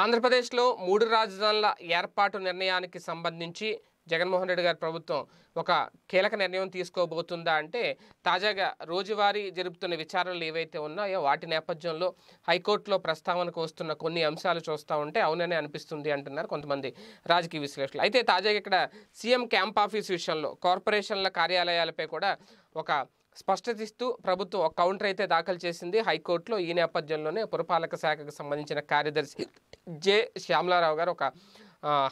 ఆంధ్రప్రదేశ్లో మూడు రాజధానుల ఏర్పాటు నిర్ణయానికి సంబంధించి జగన్మోహన్ రెడ్డి గారి ప్రభుత్వం ఒక కీలక నిర్ణయం తీసుకోబోతుందా అంటే తాజాగా రోజువారీ జరుపుతున్న విచారణలు ఏవైతే ఉన్నాయో వాటి నేపథ్యంలో హైకోర్టులో ప్రస్తావనకు వస్తున్న కొన్ని అంశాలు చూస్తూ ఉంటే అవుననే అనిపిస్తుంది అంటున్నారు కొంతమంది రాజకీయ విశ్లేషకులు అయితే తాజాగా ఇక్కడ సీఎం క్యాంప్ ఆఫీస్ విషయంలో కార్పొరేషన్ల కార్యాలయాలపై కూడా ఒక స్పష్టత ఇస్తూ ప్రభుత్వం ఒక కౌంటర్ అయితే దాఖలు చేసింది హైకోర్టులో ఈ నేపథ్యంలోనే పురపాలక శాఖకు సంబంధించిన కార్యదర్శి జె శ్యామలారావు గారు ఒక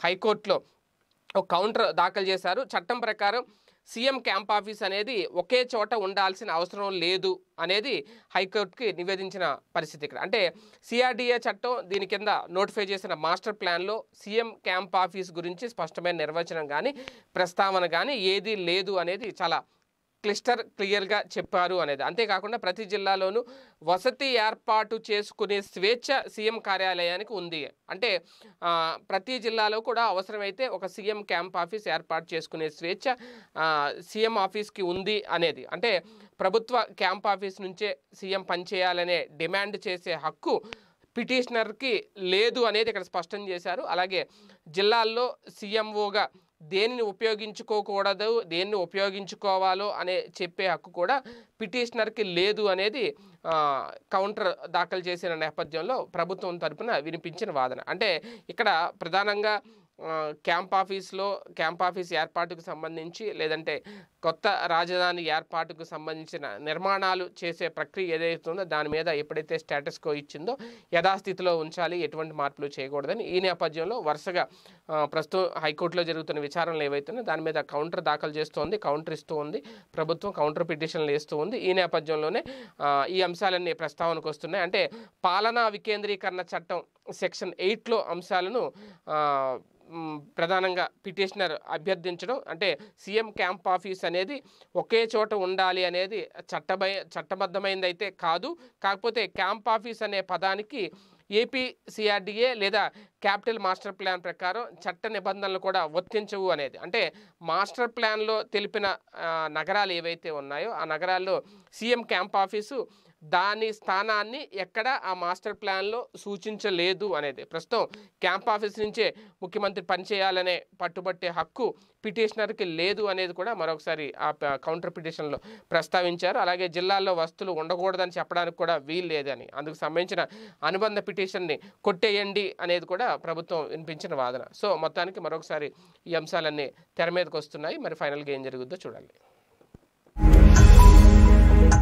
హైకోర్టులో ఒక కౌంటర్ దాఖలు చేశారు చట్టం ప్రకారం సీఎం క్యాంప్ ఆఫీస్ అనేది ఒకే చోట ఉండాల్సిన అవసరం లేదు అనేది హైకోర్టుకి నివేదించిన పరిస్థితి ఇక్కడ అంటే సిఆర్డీఏ చట్టం దీని కింద నోటిఫై చేసిన మాస్టర్ ప్లాన్లో సీఎం క్యాంప్ ఆఫీస్ గురించి స్పష్టమైన నిర్వచనం కానీ ప్రస్తావన కానీ ఏదీ లేదు అనేది చాలా క్లిస్టర్ క్లియర్గా చెప్పారు అనేది అంతేకాకుండా ప్రతి జిల్లాలోనూ వసతి ఏర్పాటు చేసుకునే స్వేచ్ఛ సీఎం కార్యాలయానికి ఉంది అంటే ప్రతి జిల్లాలో కూడా అవసరమైతే ఒక సీఎం క్యాంప్ ఆఫీస్ ఏర్పాటు చేసుకునే స్వేచ్ఛ సీఎం ఆఫీస్కి ఉంది అనేది అంటే ప్రభుత్వ క్యాంప్ ఆఫీస్ నుంచే సీఎం పనిచేయాలనే డిమాండ్ చేసే హక్కు పిటిషనర్కి లేదు అనేది ఇక్కడ స్పష్టం చేశారు అలాగే జిల్లాల్లో సీఎంఓగా దేనిని ఉపయోగించుకోకూడదు దేన్ని ఉపయోగించుకోవాలో అనే చెప్పే హక్కు కూడా పిటిషనర్కి లేదు అనేది కౌంటర్ దాఖలు చేసిన నేపథ్యంలో ప్రభుత్వం తరపున వినిపించిన వాదన అంటే ఇక్కడ ప్రధానంగా క్యాంప్ ఆఫీస్లో క్యాంప్ ఆఫీస్ ఏర్పాటుకు సంబంధించి లేదంటే కొత్త రాజధాని ఏర్పాటుకు సంబంధించిన నిర్మాణాలు చేసే ప్రక్రియ ఏదైతుందో దాని మీద ఎప్పుడైతే స్టేటస్ కో ఇచ్చిందో యథాస్థితిలో ఉంచాలి ఎటువంటి మార్పులు చేయకూడదని ఈ నేపథ్యంలో వరుసగా ప్రస్తుతం హైకోర్టులో జరుగుతున్న విచారణలు ఏవైతున్నాయో దాని మీద కౌంటర్ దాఖలు చేస్తుంది కౌంటర్ ఇస్తూ ఉంది ప్రభుత్వం కౌంటర్ పిటిషన్లు వేస్తూ ఉంది ఈ నేపథ్యంలోనే ఈ అంశాలన్నీ ప్రస్తావనకు వస్తున్నాయి అంటే పాలనా వికేంద్రీకరణ చట్టం సెక్షన్ ఎయిట్లో అంశాలను ప్రధానంగా పిటిషనర్ అభ్యర్థించడం అంటే సీఎం క్యాంప్ ఆఫీస్ అనేది ఒకే చోట ఉండాలి అనేది చట్టబై అయితే కాదు కాకపోతే క్యాంప్ ఆఫీస్ అనే పదానికి ఏపీ లేదా క్యాపిటల్ మాస్టర్ ప్లాన్ ప్రకారం చట్ట నిబంధనలు కూడా వర్తించవు అనేది అంటే మాస్టర్ ప్లాన్లో తెలిపిన నగరాలు ఏవైతే ఉన్నాయో ఆ నగరాల్లో సీఎం క్యాంప్ ఆఫీసు దాని స్థానాన్ని ఎక్కడ ఆ మాస్టర్ ప్లాన్లో సూచించలేదు అనేది ప్రస్తుతం క్యాంప్ ఆఫీస్ నుంచే ముఖ్యమంత్రి పనిచేయాలనే పట్టుబట్టే హక్కు పిటిషనర్కి లేదు అనేది కూడా మరొకసారి ఆ కౌంటర్ పిటిషన్లో ప్రస్తావించారు అలాగే జిల్లాల్లో వస్తువులు ఉండకూడదని చెప్పడానికి కూడా వీలు లేదని అందుకు సంబంధించిన అనుబంధ పిటిషన్ని కొట్టేయండి అనేది కూడా ప్రభుత్వం వినిపించిన వాదన సో మొత్తానికి మరొకసారి ఈ అంశాలన్నీ తెర మీదకి వస్తున్నాయి మరి ఫైనల్గా ఏం జరుగుద్దో చూడాలి